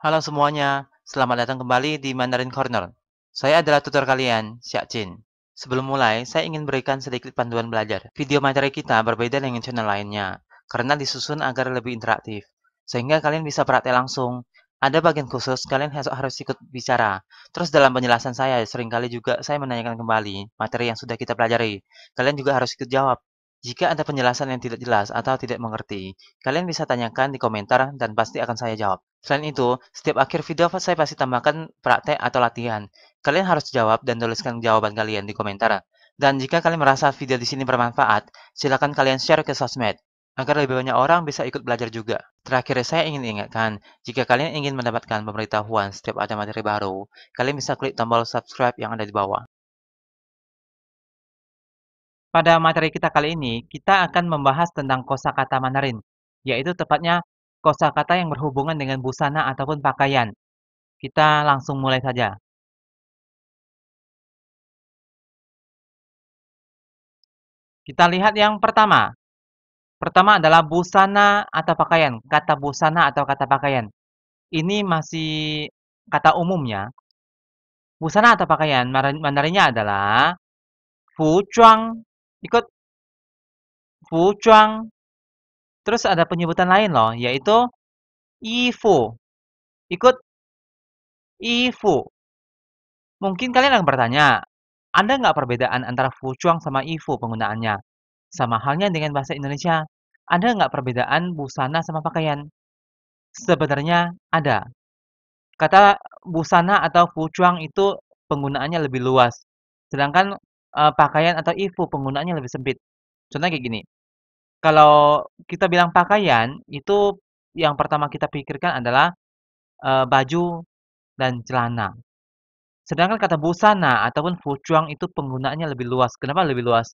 Halo semuanya, selamat datang kembali di Mandarin Corner. Saya adalah tutor kalian, Xia Jin. Sebelum mulai, saya ingin berikan sedikit panduan belajar. Video materi kita berbeda dengan channel lainnya, karena disusun agar lebih interaktif, sehingga kalian bisa praktek langsung. Ada bagian khusus, kalian harus ikut bicara. Terus dalam penjelasan saya, seringkali juga saya menanyakan kembali materi yang sudah kita pelajari. Kalian juga harus ikut jawab. Jika ada penjelasan yang tidak jelas atau tidak mengerti, kalian bisa tanyakan di komentar dan pasti akan saya jawab. Selain itu, setiap akhir video saya pasti tambahkan praktek atau latihan. Kalian harus jawab dan tuliskan jawaban kalian di komentar. Dan jika kalian merasa video di sini bermanfaat, silakan kalian share ke sosmed agar lebih banyak orang bisa ikut belajar juga. Terakhir, saya ingin ingatkan, jika kalian ingin mendapatkan pemberitahuan setiap ada materi baru, kalian bisa klik tombol subscribe yang ada di bawah. Pada materi kita kali ini, kita akan membahas tentang kosakata Mandarin, yaitu tepatnya kosakata yang berhubungan dengan busana ataupun pakaian. Kita langsung mulai saja. Kita lihat yang pertama. Pertama adalah busana atau pakaian, kata busana atau kata pakaian. Ini masih kata umumnya. Busana atau pakaian Mandarinnya adalah fu chuang ikut Fuchuang. Terus ada penyebutan lain loh, yaitu Ifu. Ikut Ifu. Mungkin kalian akan bertanya, ada nggak perbedaan antara Fuchuang sama Ifu penggunaannya? Sama halnya dengan bahasa Indonesia, ada nggak perbedaan busana sama pakaian? Sebenarnya ada. Kata busana atau Fuchuang itu penggunaannya lebih luas. Sedangkan uh, pakaian atau ifu penggunaannya lebih sempit. Contohnya kayak gini, kalau kita bilang pakaian, itu yang pertama kita pikirkan adalah, uh, baju dan celana. Sedangkan kata busana ataupun fucuang itu penggunaannya lebih luas. Kenapa lebih luas?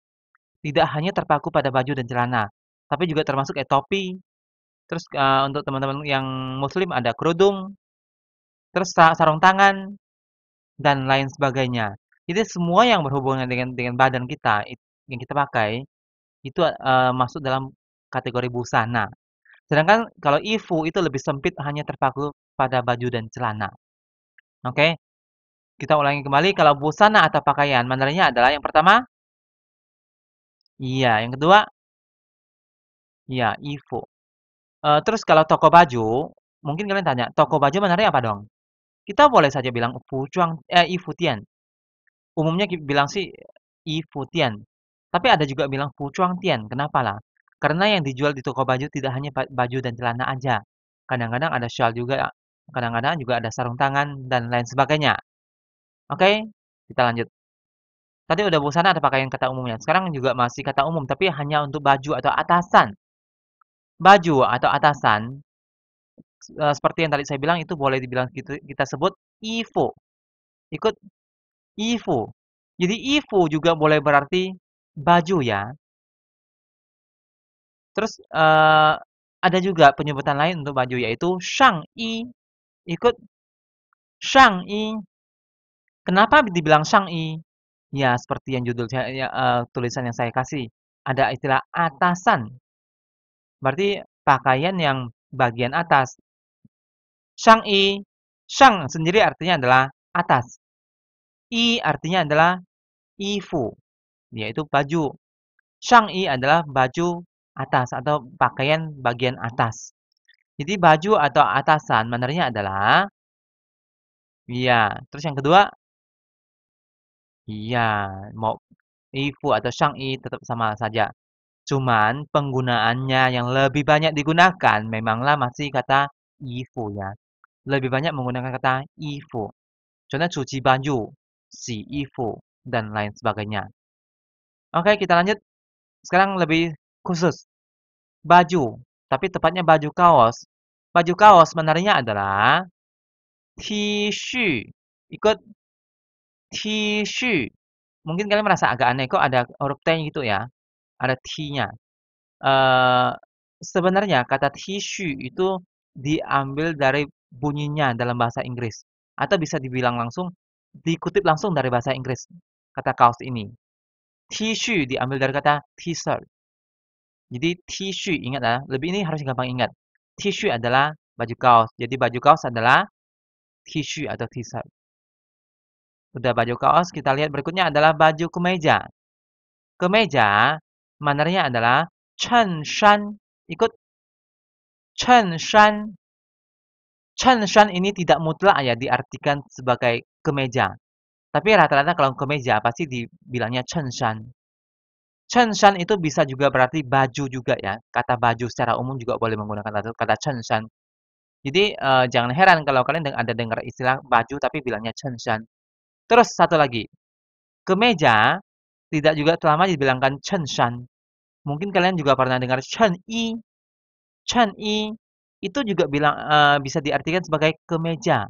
Tidak hanya terpaku pada baju dan celana, tapi juga termasuk eh, topi, terus, uh, untuk teman-teman yang muslim ada kerudung, terus sarung tangan, dan lain sebagainya. Jadi semua yang berhubungan dengan dengan badan kita, yang kita pakai, itu, uh, masuk dalam kategori busana. Sedangkan kalau ifu itu lebih sempit hanya terpaku pada baju dan celana. Oke, kita ulangi kembali kalau busana atau pakaian mandarinya adalah yang pertama? Iya, yang kedua? Iya, ifu. Uh, terus kalau toko baju, mungkin kalian tanya, toko baju mandarinya apa dong? Kita boleh saja bilang chuang, eh, tian. Umumnya bilang sih, "I Fu Tian", tapi ada juga bilang "Fu Chuang Tian", kenapa lah? Karena yang dijual di toko baju tidak hanya baju dan celana aja, kadang-kadang ada shawl juga, kadang-kadang juga ada sarung tangan dan lain sebagainya. Oke, kita lanjut. Tadi udah busana ada pakaian kata umumnya, sekarang juga masih kata umum tapi hanya untuk baju atau atasan. Baju atau atasan, eh, seperti yang tadi saya bilang itu boleh dibilang kita sebut ifo. ikut Ifu. Jadi ifu juga boleh berarti baju ya. Terus uh, ada juga penyebutan lain untuk baju yaitu shang i ikut shang i. Kenapa dibilang shang i? Ya seperti yang judul ya, uh, tulisan yang saya kasih ada istilah atasan. Berarti pakaian yang bagian atas. Shang i, shang sendiri artinya adalah atas. I artinya adalah ifu, yaitu baju. Shang i adalah baju atas atau pakaian bagian atas. Jadi baju atau atasan mannernya adalah iya. Terus yang kedua iya, mau ifu atau shang i tetap sama saja. Cuman penggunaannya yang lebih banyak digunakan memanglah masih kata ifu ya. Lebih banyak menggunakan kata ifu. Contohnya cuci baju si, e dan lain sebagainya. Oke, kita lanjut. Sekarang lebih khusus. Baju, tapi tepatnya baju kaos. Baju kaos sebenarnya adalah T-shirt. Ikut T-shirt. Mungkin kalian merasa agak aneh kok ada huruf T gitu ya. Ada T-nya. Uh, sebenarnya kata T-shirt itu diambil dari bunyinya dalam bahasa Inggris. Atau bisa dibilang langsung Dikutip langsung dari bahasa Inggris kata kaos ini. Tisu diambil dari kata t-shirt. Jadi tisu ingat ya, lebih ini harus gampang ingat. Tisu adalah baju kaos. Jadi baju kaos adalah tishu atau t-shirt. Udah baju kaos, kita lihat berikutnya adalah baju kemeja. Kemeja, manernya adalah chen shan. Ikut chen shan. Chen shan ini tidak mutlak ya, diartikan sebagai kemeja. Tapi rata-rata kalau kemeja pasti dibilangnya chenshan. Chenshan itu bisa juga berarti baju juga ya. Kata baju secara umum juga boleh menggunakan kata chenshan. Jadi uh, jangan heran kalau kalian ada dengar istilah baju tapi bilangnya chenshan. Terus satu lagi. Kemeja tidak juga selama dibilangkan chenshan. Mungkin kalian juga pernah dengar chen i. Chen i itu juga bilang uh, bisa diartikan sebagai kemeja.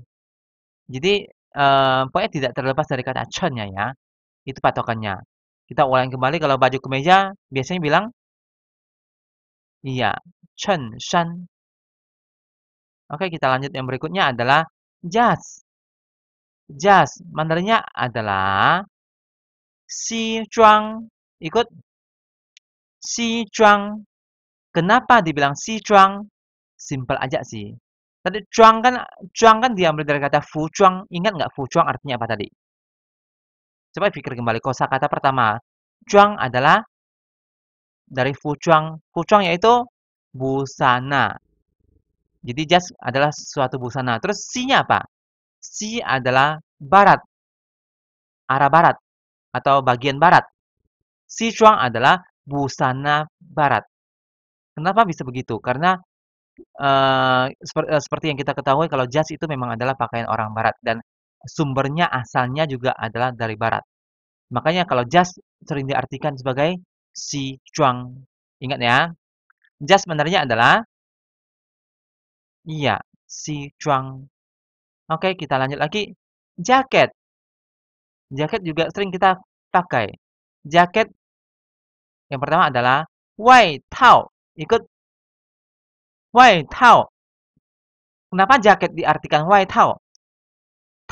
Jadi Pak pokoknya tidak terlepas dari kata chonnya ya, itu patokannya. Kita ulang kembali kalau baju kemeja biasanya bilang Iya, chen shan. Oke, kita lanjut yang berikutnya adalah jas. Jas, Mandarinnya adalah si chuang. Ikut si chuang. Kenapa dibilang si chuang? Simple aja sih. Tadi cuang kan cuang kan diambil dari kata fu cuang. Ingat nggak fu cuang artinya apa tadi? Coba pikir kembali kosa kata pertama. Cuang adalah dari fu cuang. Fu cuang yaitu busana. Jadi jas adalah suatu busana. Terus si-nya apa? Si adalah barat. Arah barat atau bagian barat. Si cuang adalah busana barat. Kenapa bisa begitu? Karena uh, seperti yang kita ketahui kalau jas itu memang adalah pakaian orang barat dan sumbernya asalnya juga adalah dari barat. Makanya kalau jas sering diartikan sebagai si cuang. Ingat ya. Jas sebenarnya adalah iya, si cuang. Oke, kita lanjut lagi. Jaket. Jaket juga sering kita pakai. Jaket yang pertama adalah wai tao. Ikut 外套. Kenapa jaket diartikan diartikan 外套?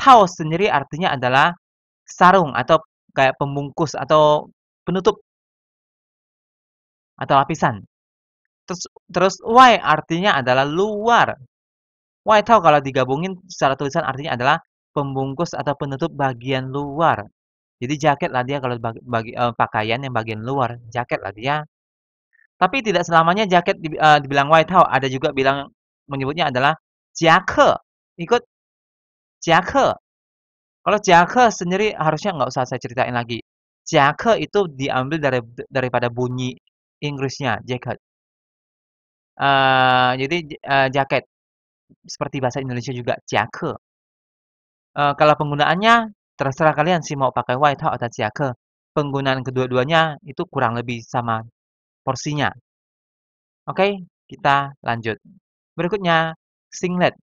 Tao sendiri artinya adalah sarung atau kayak pembungkus atau penutup atau lapisan. Terus terus wai artinya adalah luar. Wai tao kalau digabungin secara tulisan artinya adalah pembungkus atau penutup bagian luar. Jadi jaket lah dia kalau bagi, bagi uh, pakaian yang bagian luar, jaket lah dia tapi tidak selamanya jaket eh, dibilang White hat, ada juga bilang menyebutnya adalah Jake. Ikut Jake. Kalau Jake sendiri harusnya nggak usah saya ceritain lagi. Jake itu diambil dari daripada bunyi Inggrisnya jaket Uh, eh, jadi uh, jaket seperti bahasa Indonesia juga jake. Uh, kalau penggunaannya terserah kalian sih mau pakai white hat atau jake. Penggunaan kedua-duanya itu kurang lebih sama porsinya. Oke, kita lanjut. Berikutnya, singlet.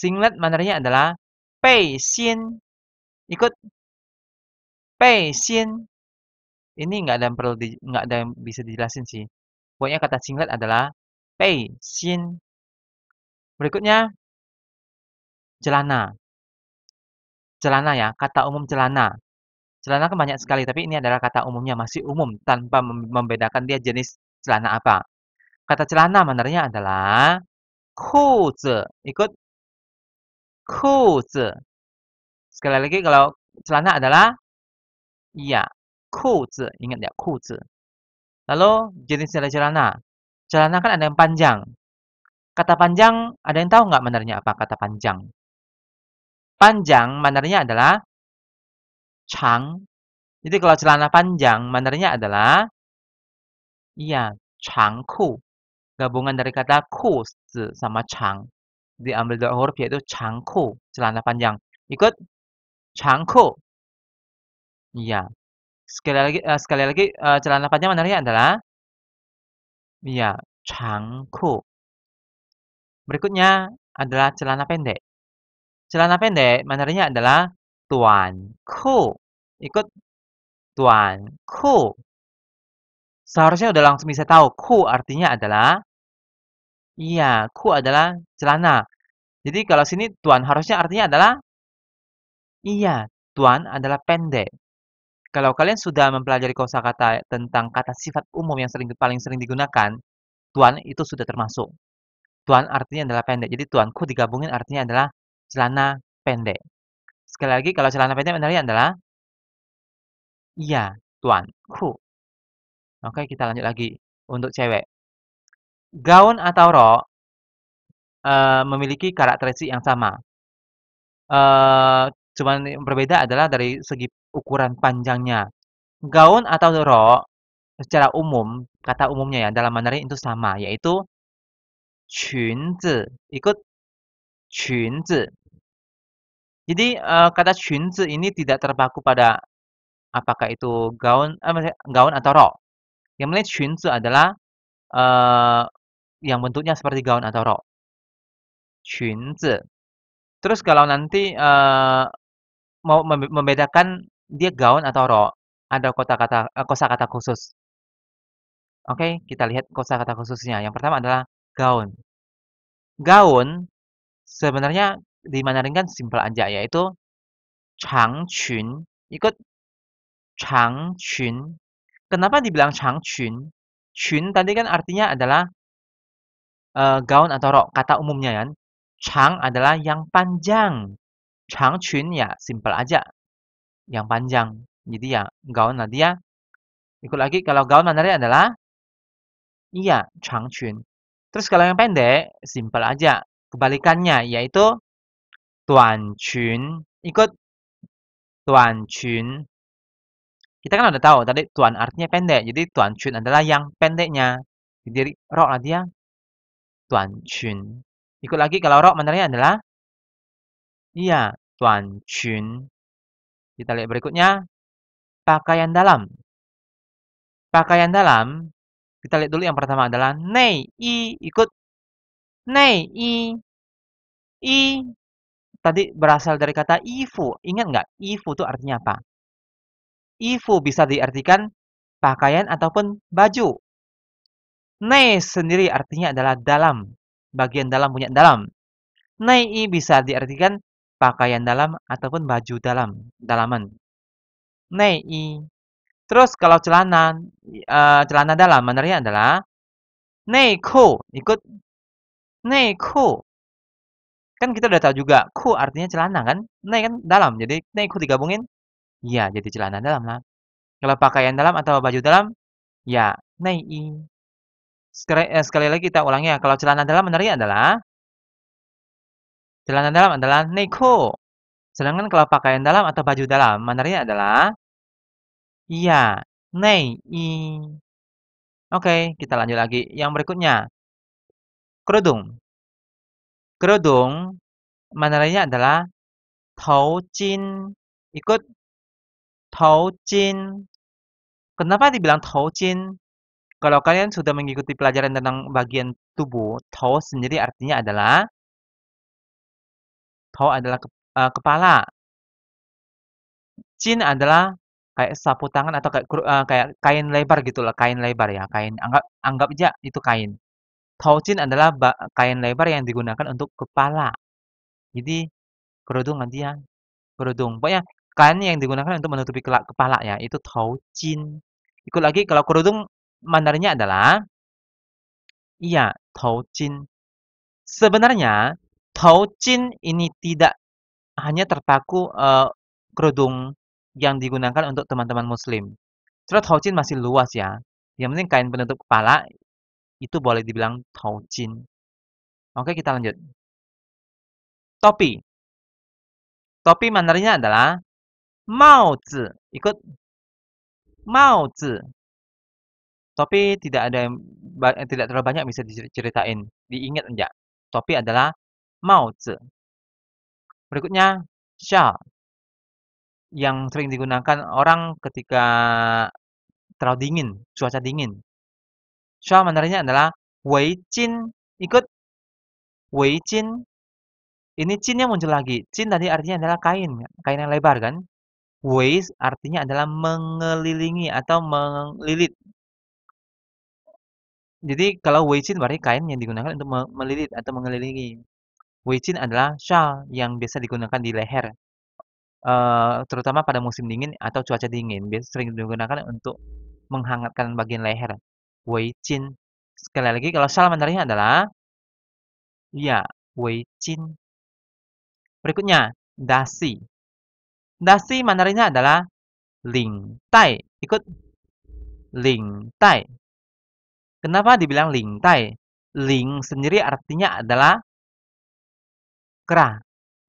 Singlet mandarnya adalah Pei Xin. Ikut Pei Xin. Ini nggak ada yang perlu di, nggak ada yang bisa dijelasin sih. Pokoknya kata singlet adalah Pei Xin. Berikutnya celana. Celana ya, kata umum celana. Celana kan banyak sekali, tapi ini adalah kata umumnya, masih umum, tanpa membedakan dia jenis celana apa. Kata celana benarnya adalah kuze. Ikut kuze. Sekali lagi kalau celana adalah ya kuze. Ingat ya kuze. Lalu jenis celana. Celana kan ada yang panjang. Kata panjang, ada yang tahu nggak manarnya apa kata panjang? Panjang manarnya adalah Chang, Jadi kalau celana panjang, mandarinya adalah iya, cangku. Gabungan dari kata ku sama chang. Diambil dua huruf yaitu cangku, celana panjang. Ikut cangku. Iya. Sekali lagi uh, sekali lagi uh, celana panjang mandarinya adalah iya, cangku. Berikutnya adalah celana pendek. Celana pendek mandarinya adalah 短裤 ikut tuan ku. Seharusnya udah langsung bisa tahu ku artinya adalah iya, ku adalah celana. Jadi kalau sini tuan harusnya artinya adalah iya, tuan adalah pendek. Kalau kalian sudah mempelajari kosakata tentang kata sifat umum yang sering paling sering digunakan, tuan itu sudah termasuk. Tuan artinya adalah pendek. Jadi tuanku digabungin artinya adalah celana pendek. Sekali lagi, kalau celana pendek benar adalah Iya, tuanku. Oke, kita lanjut lagi untuk cewek. Gaun atau rok uh, memiliki karakteristik yang sama. uh, cuman yang berbeda adalah dari segi ukuran panjangnya. Gaun atau rok secara umum, kata umumnya ya, dalam menarik itu sama, yaitu 裙子 ikut 裙子 jadi uh, kata "裙子" ini tidak terpaku pada apakah itu gaun uh, gaun atau rok. Yang penting "裙子" adalah, uh, yang bentuknya seperti gaun atau rok. "裙子". Terus kalau nanti, uh, mau membedakan dia gaun atau rok, ada kata-kata eh, kosakata khusus. Oke, kita lihat kosakata khususnya. Yang pertama adalah gaun. Gaun sebenarnya di Mandarin kan simpel aja yaitu Changchun, ikut Changchun. Kenapa dibilang Changchun? Chun tadi kan artinya adalah uh, gaun atau rok, kata umumnya kan. Chang adalah yang panjang. Changchun ya simple aja, yang panjang. Jadi ya gaun lah ya Ikut lagi kalau gaun Mandarin adalah iya Changchun. Terus kalau yang pendek simple aja, kebalikannya yaitu ikut tuan chun. Kita kan udah tahu tadi tuan artinya pendek. Jadi tuan chun adalah yang pendeknya. Jadi rok lah dia ya. tuan chun. Ikut lagi kalau rok mandarinnya adalah iya tuan chun. Kita lihat berikutnya pakaian dalam. Pakaian dalam kita lihat dulu yang pertama adalah nei i ikut nei i i tadi berasal dari kata ifu. Ingat nggak? Ifu itu artinya apa? Ifu bisa diartikan pakaian ataupun baju. Nei sendiri artinya adalah dalam. Bagian dalam punya dalam. Nei bisa diartikan pakaian dalam ataupun baju dalam. Dalaman. Nei. Terus kalau celana, uh, celana dalam, menariknya adalah nei ku. Ikut nei ku. Kan kita udah tahu juga, ku artinya celana kan? Naik kan dalam, jadi naik ku digabungin, ya jadi celana dalam lah. Kalau pakaian dalam atau baju dalam, ya naik. Sekali, eh, sekali lagi kita ulangi ya, kalau celana dalam benarnya adalah celana dalam adalah ku Sedangkan kalau pakaian dalam atau baju dalam, mandarinnya adalah ya nei, i. Oke, kita lanjut lagi. Yang berikutnya, kerudung. Kerudung mana adalah Tau Jin. Ikut Tau Jin. Kenapa dibilang Tau Jin? Kalau kalian sudah mengikuti pelajaran tentang bagian tubuh, Tau sendiri artinya adalah Tau adalah ke, uh, kepala. Jin adalah kayak sapu tangan atau kayak uh, kayak kain lebar gitu lah kain lebar ya, kain anggap anggap aja itu kain. Taucin adalah kain lebar yang digunakan untuk kepala. Jadi kerudung nanti ya. Kerudung. Pokoknya kain yang digunakan untuk menutupi kepala ya. Itu taucin. Ikut lagi kalau kerudung mandarinya adalah iya taucin. Sebenarnya taucin ini tidak hanya terpaku uh, kerudung yang digunakan untuk teman-teman muslim. Terus taucin masih luas ya. Yang penting kain penutup kepala itu boleh dibilang taujin Oke, kita lanjut. Topi. Topi mandarinya adalah Mao Ikut. Mao Topi tidak ada yang, eh, tidak terlalu banyak bisa diceritain. Diingat aja. Topi adalah Mao Berikutnya shawl yang sering digunakan orang ketika terlalu dingin, cuaca dingin. Shawl Mandarinnya adalah Wei Jin. Ikut Wei Jin. Ini Jinnya muncul lagi. Jin tadi artinya adalah kain, kain yang lebar kan? Wei artinya adalah mengelilingi atau melilit. Jadi kalau Wei Jin berarti kain yang digunakan untuk melilit atau mengelilingi. Wei Jin adalah shawl yang biasa digunakan di leher. Uh, terutama pada musim dingin atau cuaca dingin, biasa sering digunakan untuk menghangatkan bagian leher. Wei 围巾. Sekali lagi kalau salah mandarinya adalah Ya, Wei Jin. Berikutnya, dasi. Dasi mandarinya adalah ling tai. Ikut ling tai. Kenapa dibilang ling tai? Ling sendiri artinya adalah kera,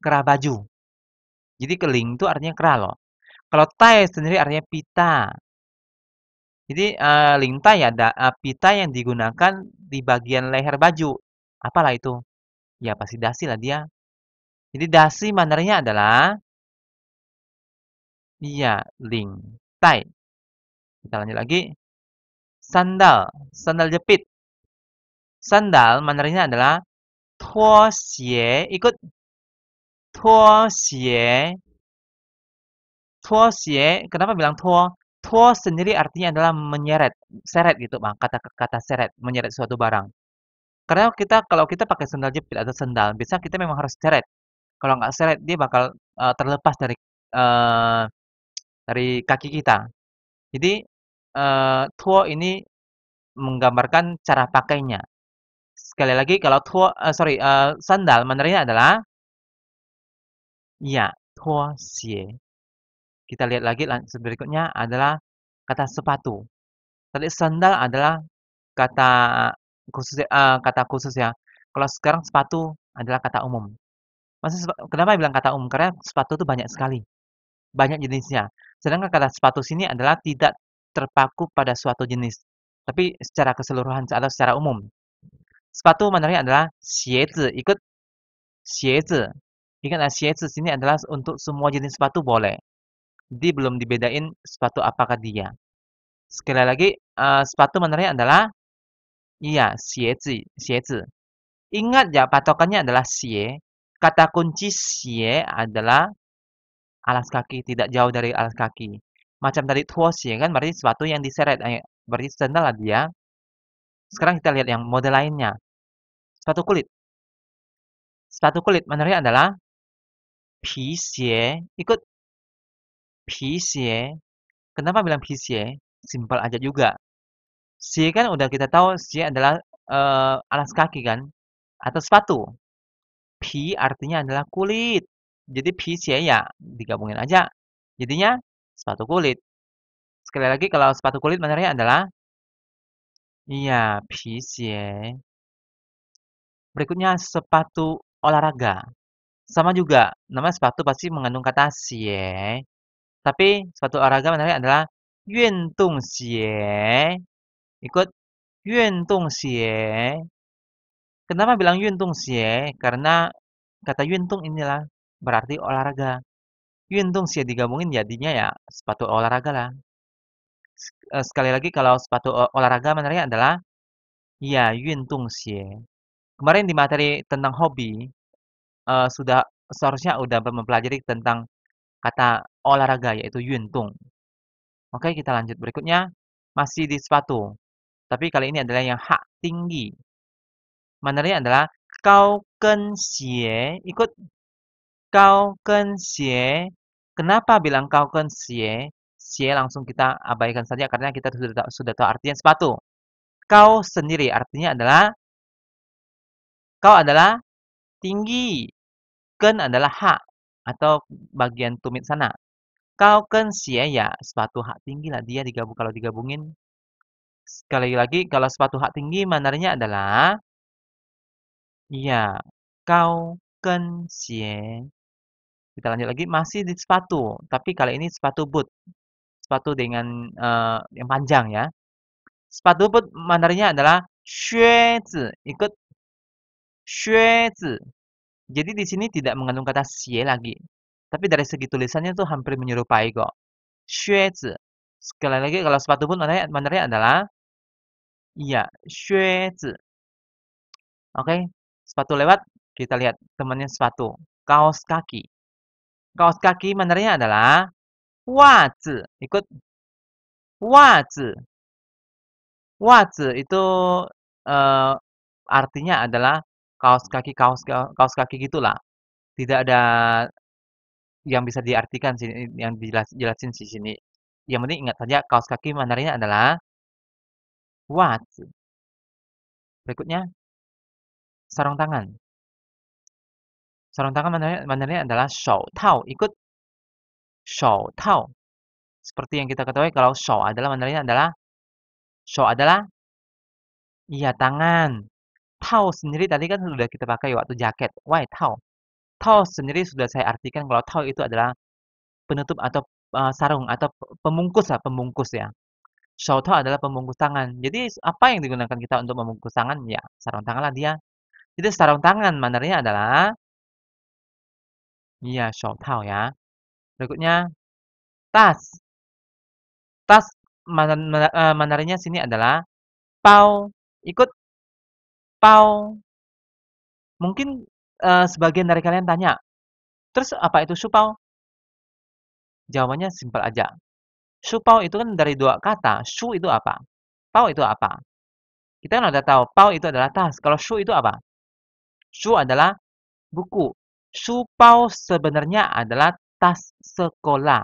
kera baju. Jadi keling itu artinya kera loh. Kalau tai sendiri artinya pita, jadi uh, lingta ya ada uh, pita yang digunakan di bagian leher baju. Apalah itu? Ya pasti dasi lah dia. Jadi dasi manernya adalah Iya, lingtai. Kita lanjut lagi. Sandal, sandal jepit. Sandal manernya adalah tuo xie, ikut tuo xie. Tuo xie, kenapa bilang tuo? Tua sendiri artinya adalah menyeret, seret gitu bang, kata kata seret, menyeret suatu barang. Karena kita kalau kita pakai sendal jepit atau sendal bisa kita memang harus seret. Kalau nggak seret dia bakal uh, terlepas dari uh, dari kaki kita. Jadi uh, eh, tua ini menggambarkan cara pakainya. Sekali lagi kalau tua, uh, sorry uh, sandal menerinya adalah ya tua xie. Kita lihat lagi berikutnya adalah kata sepatu. Tadi sandal adalah kata khusus uh, kata khusus ya. Kalau sekarang sepatu adalah kata umum. Maksud, kenapa bilang kata umum? Karena sepatu itu banyak sekali. Banyak jenisnya. Sedangkan kata sepatu sini adalah tidak terpaku pada suatu jenis. Tapi secara keseluruhan atau secara umum. Sepatu mandarin adalah xiezi. Ikut xiezi. Ingat, ya, xiezi sini adalah untuk semua jenis sepatu boleh di belum dibedain sepatu apakah dia. Sekali lagi, uh, sepatu menarik adalah iya, xiezi, xiezi. Ingat ya, patokannya adalah xie. Kata kunci xie adalah alas kaki, tidak jauh dari alas kaki. Macam tadi tuo xie kan berarti sepatu yang diseret, eh, berarti sandal lah dia. Sekarang kita lihat yang model lainnya. Sepatu kulit. Sepatu kulit benarnya adalah ikut Ya. kenapa bilang P C? Ya? Simple aja juga. C kan udah kita tahu C adalah uh, alas kaki kan atau sepatu. P artinya adalah kulit. Jadi PC C ya, ya digabungin aja. Jadinya sepatu kulit. Sekali lagi kalau sepatu kulit maknanya adalah iya PC. C. Berikutnya sepatu olahraga. Sama juga, nama sepatu pasti mengandung kata C. Tapi suatu olahraga menarik adalah Yuan tung Xie. Ikut Yuan tung Xie. Kenapa bilang Yuan tung Xie? Karena kata Yuan tung inilah berarti olahraga. Yuan tung Xie digabungin jadinya ya sepatu olahraga lah. Eh, sekali lagi kalau sepatu olahraga menarik adalah ya Yuan tung Xie. Kemarin di materi tentang hobi uh, sudah seharusnya udah mempelajari tentang kata olahraga yaitu yuntung. Oke, kita lanjut berikutnya masih di sepatu. Tapi kali ini adalah yang hak tinggi. Mandarinnya adalah kau ken xie, ikut kau ken xie. Kenapa bilang kau ken xie? Xie langsung kita abaikan saja karena kita sudah tahu, sudah tahu artinya sepatu. Kau sendiri artinya adalah kau adalah tinggi. Ken adalah hak atau bagian tumit sana. Kau Ken sia ya, sepatu hak tinggi lah dia digabung kalau digabungin. Sekali lagi, kalau sepatu hak tinggi manarnya adalah iya. Kau Ken sia. Kita lanjut lagi masih di sepatu, tapi kali ini sepatu boot. Sepatu dengan uh, yang panjang ya. Sepatu boot manarnya adalah xue ikut xue Jadi di sini tidak mengandung kata xie lagi, tapi dari segi tulisannya tuh hampir menyerupai kok. Xuezi. Sekali lagi kalau sepatu pun mandarin, adalah iya, xuezi. Oke, sepatu lewat kita lihat temannya sepatu, kaos kaki. Kaos kaki mandarinnya adalah wazi. Ikut wazi. Wazi itu uh, artinya adalah kaos kaki kaos kaos kaki gitulah. Tidak ada yang bisa diartikan sih, yang dijelas jelasin di sini. Yang penting ingat saja kaos kaki Mandarinnya adalah what Berikutnya, sarung tangan. Sarung tangan mandarinnya, mandarinnya adalah shou tao, ikut shou tao. Seperti yang kita ketahui kalau shou adalah mandarinnya adalah shou adalah iya tangan. Tao sendiri tadi kan sudah kita pakai waktu jaket, Why tao tau sendiri sudah saya artikan kalau tau itu adalah penutup atau uh, sarung atau pemungkus lah, pemungkus ya. shou tau adalah pemungkus tangan. Jadi apa yang digunakan kita untuk memungkus tangan? Ya, sarung tangan lah dia. Jadi sarung tangan manernya adalah ya shou tau ya. Berikutnya tas. Tas manernya eh, sini adalah pau. Ikut pau. Mungkin Eh, sebagian dari kalian tanya, terus apa itu supau? Jawabannya simpel aja. Supau itu kan dari dua kata, su itu apa? Pau itu apa? Kita kan udah tahu, pau itu adalah tas. Kalau su itu apa? Su adalah buku. Supau sebenarnya adalah tas sekolah,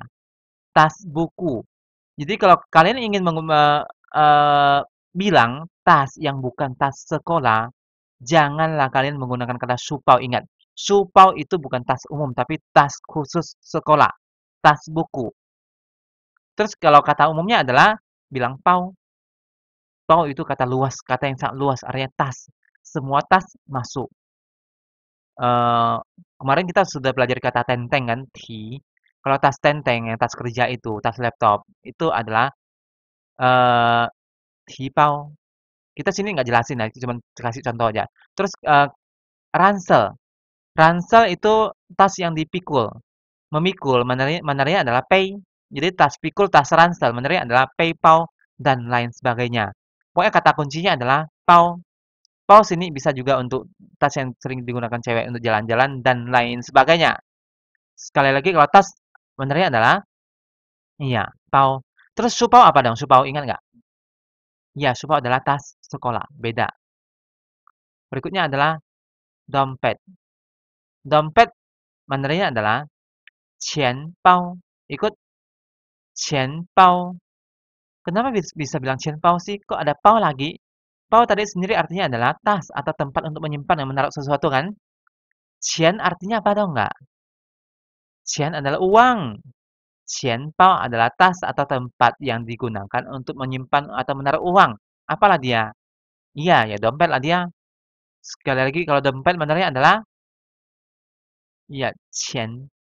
tas buku. Jadi kalau kalian ingin uh, bilang tas yang bukan tas sekolah, janganlah kalian menggunakan kata supau. Ingat, supau itu bukan tas umum, tapi tas khusus sekolah, tas buku. Terus kalau kata umumnya adalah bilang pau. Pau itu kata luas, kata yang sangat luas, artinya tas. Semua tas masuk. Uh, kemarin kita sudah belajar kata tenteng kan, ti. Kalau tas tenteng, yang tas kerja itu, tas laptop, itu adalah uh, eh, ti kita sini nggak jelasin ya, cuma kasih contoh aja. Terus uh, ransel. Ransel itu tas yang dipikul. Memikul, Menariknya adalah pay. Jadi tas pikul, tas ransel, Menariknya adalah pay, pau, dan lain sebagainya. Pokoknya kata kuncinya adalah pau. Pau sini bisa juga untuk tas yang sering digunakan cewek untuk jalan-jalan dan lain sebagainya. Sekali lagi kalau tas menariknya adalah iya, pau. Terus supau apa dong? Supau ingat nggak? Ya, supaya adalah tas sekolah, beda. Berikutnya adalah dompet. Dompet menerinya adalah qian bao. Ikut qian bao. Kenapa bisa bilang qian bao sih? Kok ada pao lagi? Pao tadi sendiri artinya adalah tas atau tempat untuk menyimpan dan menaruh sesuatu kan? Qian artinya apa dong? enggak? Qian adalah uang. Pao adalah tas atau tempat yang digunakan untuk menyimpan atau menaruh uang. Apalah dia? Iya, ya dompet lah dia. Sekali lagi kalau dompet benarnya adalah ya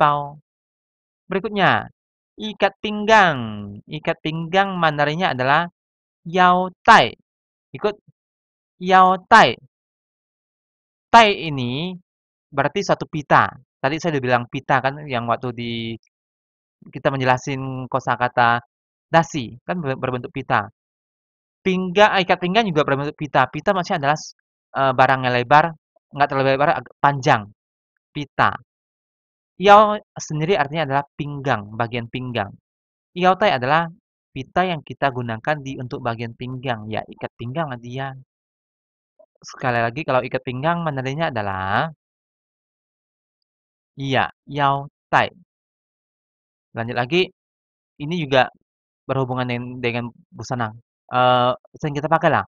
Pao. Berikutnya, ikat pinggang. Ikat pinggang mandarinya adalah yao tai. Ikut yao tai. Tai ini berarti satu pita. Tadi saya udah bilang pita kan yang waktu di kita menjelaskan kosakata dasi kan berbentuk pita. Pinggang eh, ikat pinggang juga berbentuk pita. Pita maksudnya adalah uh, barang yang lebar, nggak terlalu lebar, panjang. Pita. Iau sendiri artinya adalah pinggang, bagian pinggang. Iau tai adalah pita yang kita gunakan di untuk bagian pinggang ya ikat pinggang dia sekali lagi kalau ikat pinggang menandanya adalah iya iau tai Lanjut lagi, ini juga berhubungan dengan, dengan busana, uh, eh, sering kita lah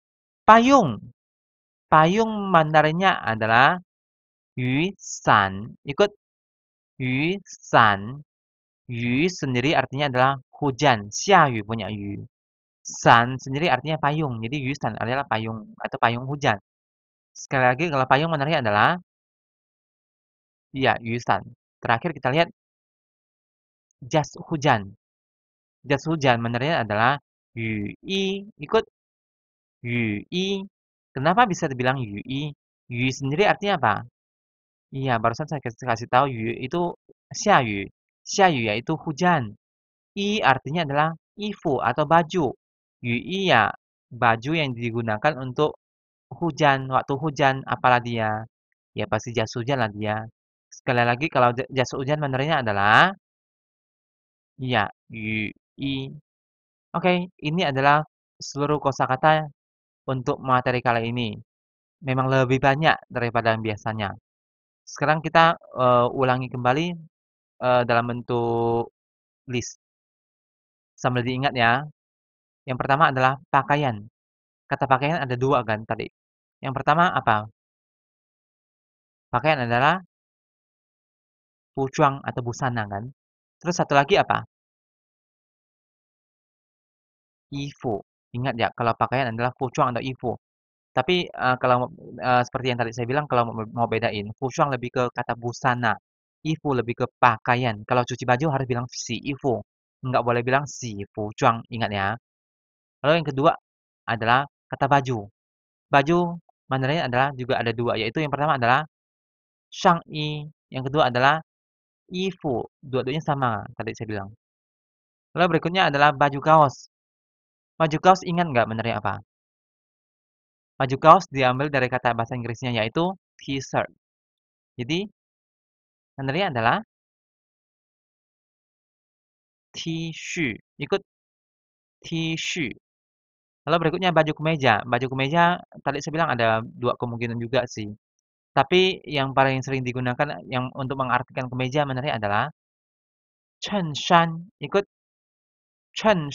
Payung, payung Mandarinnya adalah yu san ikut yu san yu sendiri artinya adalah hujan, xia yu punya yu San sendiri artinya payung, jadi yu san adalah payung atau payung hujan. Sekali lagi kalau payung Mandarinnya adalah Iya, san Terakhir kita lihat jas hujan. Jas hujan menariknya adalah yu i ikut yu i. Kenapa bisa dibilang yu Yu Yu sendiri artinya apa? Iya, barusan saya kasih tahu yu itu syayu. Syayu yaitu hujan. I artinya adalah ifu atau baju. Yu i ya baju yang digunakan untuk hujan, waktu hujan apalah dia. Ya? ya pasti jas hujan lah dia. Sekali lagi kalau jas hujan menariknya adalah Iya, yu i. Oke, ini adalah seluruh kosakata untuk materi kali ini. Memang lebih banyak daripada yang biasanya. Sekarang kita, uh, ulangi kembali, uh, dalam bentuk list. Sambil diingat ya. Yang pertama adalah pakaian. Kata pakaian ada dua, kan tadi. Yang pertama apa? Pakaian adalah pucuang atau busana kan? Terus satu lagi apa? Ifu. Ingat ya, kalau pakaian adalah fuchuang atau ifu. Tapi uh, kalau uh, seperti yang tadi saya bilang, kalau mau bedain, fuchuang lebih ke kata busana. Ifu lebih ke pakaian. Kalau cuci baju harus bilang si ifu. Nggak boleh bilang si fuchuang, ingat ya. Lalu yang kedua adalah kata baju. Baju Mandarin adalah juga ada dua, yaitu yang pertama adalah shang yi, yang kedua adalah Ifu. Dua-duanya sama, tadi saya bilang. Lalu berikutnya adalah baju kaos. Baju kaos ingat nggak benernya apa? Baju kaos diambil dari kata bahasa Inggrisnya yaitu t-shirt. Jadi, benernya adalah t-shirt. Ikut t-shirt. Lalu berikutnya baju kemeja. Baju kemeja tadi saya bilang ada dua kemungkinan juga sih. Tapi yang paling sering digunakan yang untuk mengartikan kemeja sebenarnya adalah shan. ikut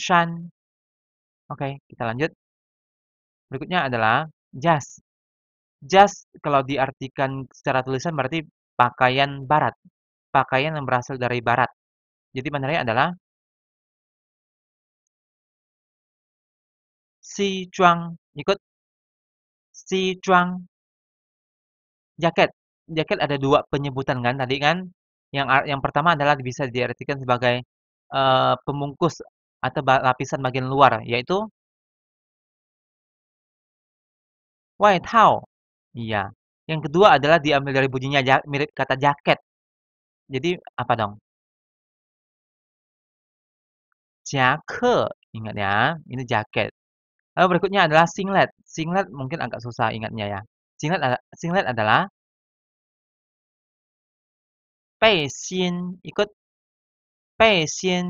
shan. Oke, kita lanjut. Berikutnya adalah jas. Jas kalau diartikan secara tulisan berarti pakaian barat. Pakaian yang berasal dari barat. Jadi mandarin adalah si chuang. Ikut si chuang jaket. Jaket ada dua penyebutan kan tadi kan. Yang yang pertama adalah bisa diartikan sebagai uh, pembungkus atau lapisan bagian luar yaitu white how Iya. Yang kedua adalah diambil dari bunyinya mirip kata jaket. Jadi apa dong? jaket ingat ya, ini jaket. Lalu berikutnya adalah singlet. Singlet mungkin agak susah ingatnya ya. Singlet singlet adalah 背心 ikut 背心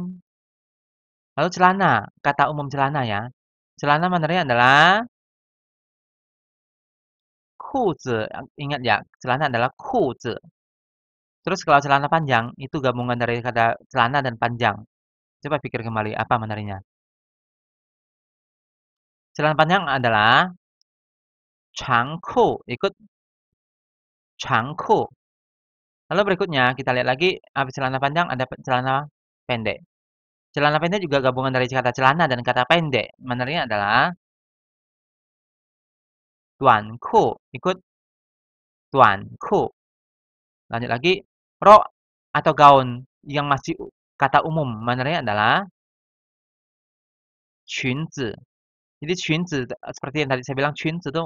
lalu celana kata umum celana ya celana Mandarin adalah 裤子 ingat ya celana adalah 裤子 terus kalau celana panjang itu gabungan dari kata celana dan panjang coba pikir kembali apa Mandarinnya celana panjang adalah Changku ikut Changku lalu berikutnya kita lihat lagi habis celana panjang ada celana pendek celana pendek juga gabungan dari kata celana dan kata pendek Menariknya adalah tuan ku ikut tuan ku lanjut lagi rok atau gaun yang masih kata umum Menariknya adalah chunzi jadi chunzi seperti yang tadi saya bilang chunzi itu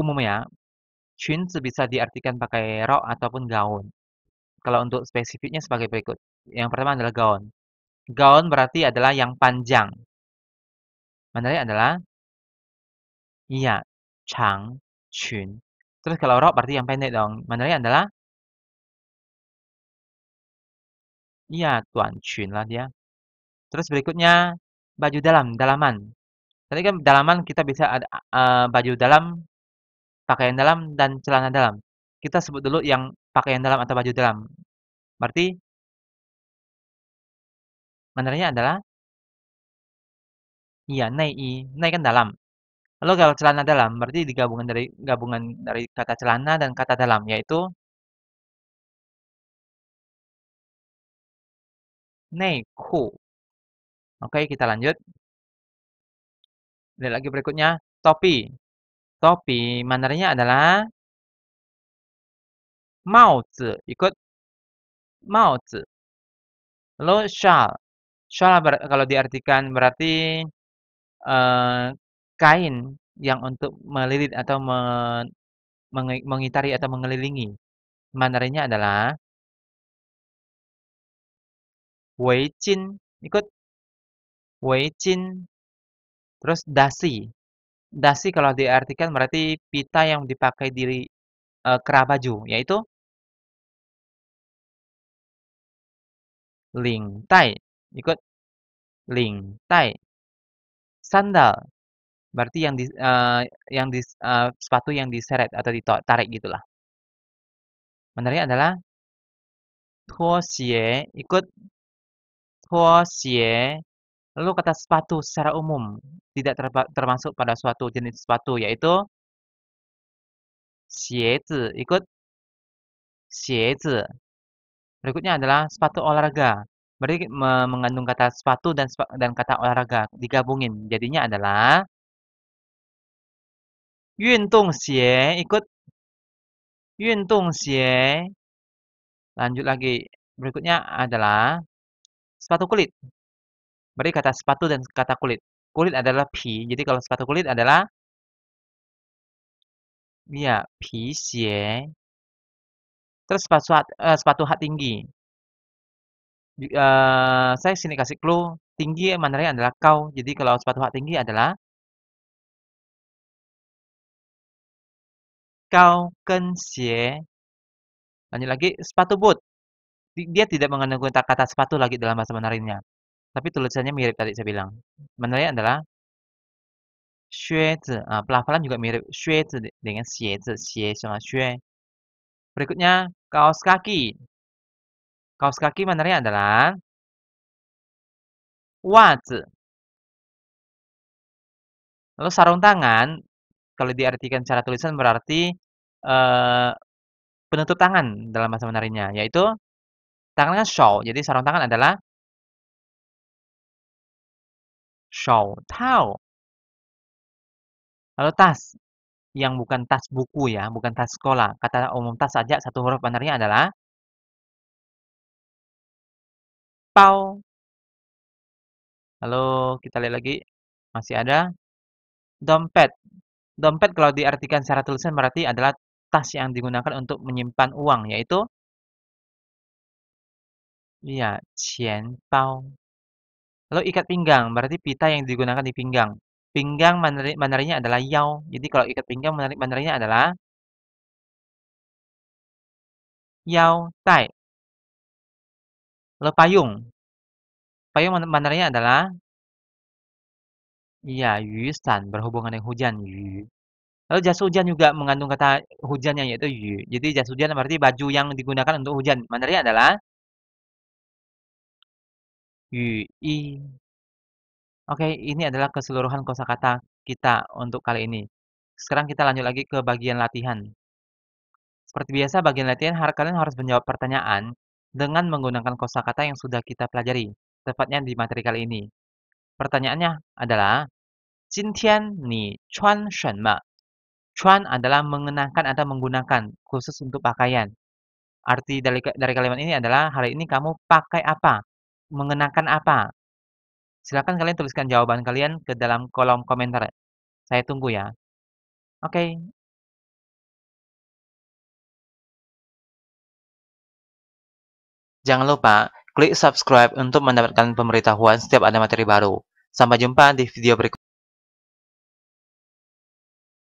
Umumnya, chun bisa diartikan pakai rok ataupun gaun. Kalau untuk spesifiknya sebagai berikut. Yang pertama adalah gaun. Gaun berarti adalah yang panjang. Mandarin adalah iya, chang, chun. Terus kalau rok berarti yang pendek dong. Mandarin adalah iya, tuan chun lah dia. Terus berikutnya baju dalam, dalaman. Tadi kan dalaman kita bisa ada uh, baju dalam Pakaian dalam dan celana dalam. Kita sebut dulu yang pakaian dalam atau baju dalam. Berarti menariknya adalah Iya, naik, i. Nei kan dalam. Lalu kalau celana dalam berarti digabungan dari gabungan dari kata celana dan kata dalam yaitu nai ku. Oke, kita lanjut. Lihat lagi berikutnya topi. Topi Mandarinnya adalah mouse, ikut mouse. lalu shawl shawl ber, kalau diartikan berarti uh, kain yang untuk melilit atau meng, mengitari atau mengelilingi Mandarinnya adalah 围巾 ikut 围巾 terus dasi Dasi kalau diartikan berarti pita yang dipakai di, uh, kerah baju, yaitu? Lingtai, ikut? Lingtai. Sandal, berarti yang di, uh, yang di uh, sepatu yang diseret atau ditarik gitulah. Benarnya adalah? Tuo xie, ikut? Tuo xie. Lalu kata sepatu secara umum tidak termasuk pada suatu jenis sepatu yaitu 鞋子 ikut 鞋子. Berikutnya adalah sepatu olahraga. Berarti mengandung kata sepatu dan dan kata olahraga digabungin. Jadinya adalah xie ikut xie Lanjut lagi. Berikutnya adalah sepatu kulit. Berarti kata sepatu dan kata kulit. Kulit adalah pi. Jadi kalau sepatu kulit adalah ya pi xie. Terus sepatu uh, sepatu hak tinggi. Uh, saya sini kasih clue tinggi Mandarin adalah kau. Jadi kalau sepatu hak tinggi adalah kau ken xie. Lanjut lagi sepatu boot. Dia tidak mengandung kata sepatu lagi dalam bahasa Mandarinnya tapi tulisannya mirip tadi saya bilang. Menariknya adalah xue ah, pelafalan juga mirip xue dengan xie sama xue. Berikutnya kaos kaki. Kaos kaki menariknya adalah wazi. Lalu sarung tangan kalau diartikan secara tulisan berarti uh, penutup tangan dalam bahasa menariknya, yaitu tangan kan Jadi sarung tangan adalah shou tau. Lalu tas yang bukan tas buku ya, bukan tas sekolah. Kata umum tas saja satu huruf benarnya adalah pau. Lalu kita lihat lagi masih ada dompet. Dompet kalau diartikan secara tulisan berarti adalah tas yang digunakan untuk menyimpan uang yaitu ya, Cien pau. Lalu ikat pinggang, berarti pita yang digunakan di pinggang. Pinggang mandarinya adalah yao. Jadi kalau ikat pinggang mandarinya adalah yao tai. Lalu payung. Payung mandarinya adalah iya yu san, berhubungan dengan hujan yu. Lalu jas hujan juga mengandung kata hujannya yaitu yu. Jadi jas hujan berarti baju yang digunakan untuk hujan. Mandarinya adalah UI. Oke, ini adalah keseluruhan kosakata kita untuk kali ini. Sekarang kita lanjut lagi ke bagian latihan. Seperti biasa, bagian latihan kalian harus menjawab pertanyaan dengan menggunakan kosakata yang sudah kita pelajari, tepatnya di materi kali ini. Pertanyaannya adalah, 今天你穿什么? Chuan adalah mengenakan atau menggunakan, khusus untuk pakaian. Arti dari, dari kalimat ini adalah, hari ini kamu pakai apa? Mengenakan apa? Silahkan kalian tuliskan jawaban kalian ke dalam kolom komentar. Saya tunggu ya. Oke. Jangan lupa klik subscribe untuk mendapatkan pemberitahuan setiap ada materi baru. Sampai jumpa di video berikutnya.